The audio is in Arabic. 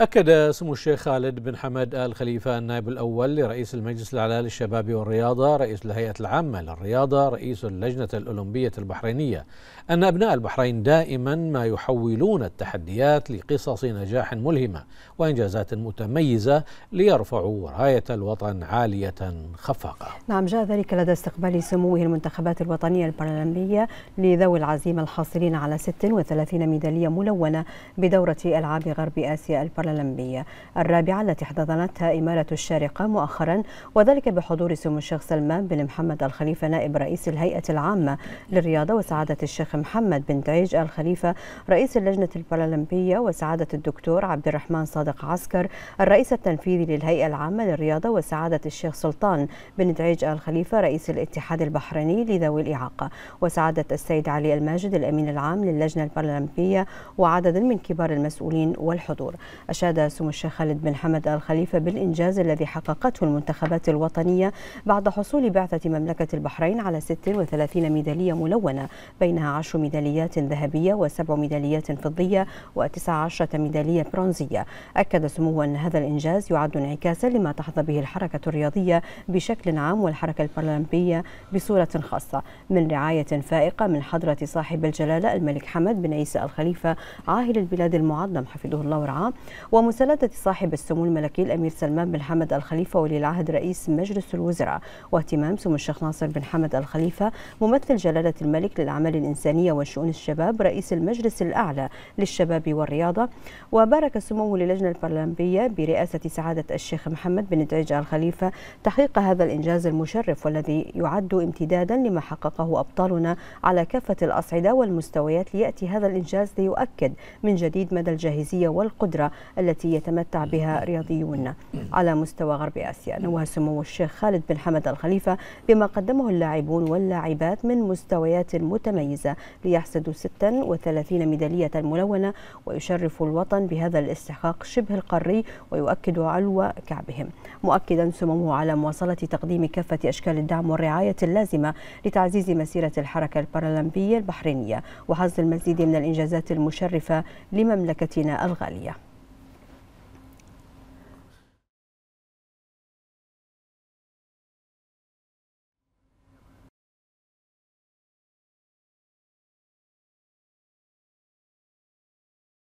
أكد سمو الشيخ خالد بن حمد آل خليفة النائب الأول لرئيس المجلس الأعلى للشباب والرياضة رئيس الهيئة العامة للرياضة رئيس اللجنة الأولمبية البحرينية أن أبناء البحرين دائما ما يحولون التحديات لقصص نجاح ملهمة وإنجازات متميزة ليرفعوا راية الوطن عالية خفاقة نعم جاء ذلك لدى استقبال سموه المنتخبات الوطنية البارالمبية لذوي العزيمة الحاصلين على 36 ميدالية ملونة بدورة ألعاب غرب آسيا البرلمانية العالمية الرابعة التي احتضنتها إمارة الشارقة مؤخرا وذلك بحضور سمو الشيخ سلمان بن محمد الخليفة نائب رئيس الهيئة العامة للرياضة وسعادة الشيخ محمد بن تعيج الخليفة رئيس اللجنة البارالمبية وسعادة الدكتور عبد الرحمن صادق عسكر الرئيس التنفيذي للهيئة العامة للرياضة وسعادة الشيخ سلطان بن تعيج الخليفة رئيس الاتحاد البحريني لذوي الإعاقة وسعادة السيد علي الماجد الأمين العام للجنة البارالمبية وعدد من كبار المسؤولين والحضور أشاد سمو الشيخ خالد بن حمد آل خليفة بالإنجاز الذي حققته المنتخبات الوطنية بعد حصول بعثة مملكة البحرين على 36 ميدالية ملونة بينها 10 ميداليات ذهبية و و7 ميداليات فضية و19 ميدالية برونزية أكد سموه أن هذا الإنجاز يعد انعكاسا لما تحظى به الحركة الرياضية بشكل عام والحركة البارالمبية بصورة خاصة من رعاية فائقة من حضرة صاحب الجلالة الملك حمد بن عيسى الخليفة عاهل البلاد المعظم حفظه الله ورعاه ومساندة صاحب السمو الملكي الأمير سلمان بن حمد الخليفة ولي العهد رئيس مجلس الوزراء واهتمام سمو الشيخ ناصر بن حمد الخليفة ممثل جلالة الملك للأعمال الإنسانية وشؤون الشباب رئيس المجلس الأعلى للشباب والرياضة وبارك سموه للجنة البرلمانية برئاسة سعادة الشيخ محمد بن دعيج الخليفة تحقيق هذا الإنجاز المشرف والذي يعد امتدادا لما حققه أبطالنا على كافة الأصعدة والمستويات ليأتي هذا الإنجاز ليؤكد من جديد مدى الجاهزية والقدرة التي يتمتع بها رياضيون على مستوى غرب آسيا نوه سمو الشيخ خالد بن حمد الخليفة بما قدمه اللاعبون واللاعبات من مستويات متميزة ليحصدوا 36 ميدالية ملونة ويشرف الوطن بهذا الاستحقاق شبه القاري ويؤكد علو كعبهم مؤكدا سموه على مواصلة تقديم كافة أشكال الدعم والرعاية اللازمة لتعزيز مسيرة الحركة البارالمبية البحرينية وحصد المزيد من الإنجازات المشرفة لمملكتنا الغالية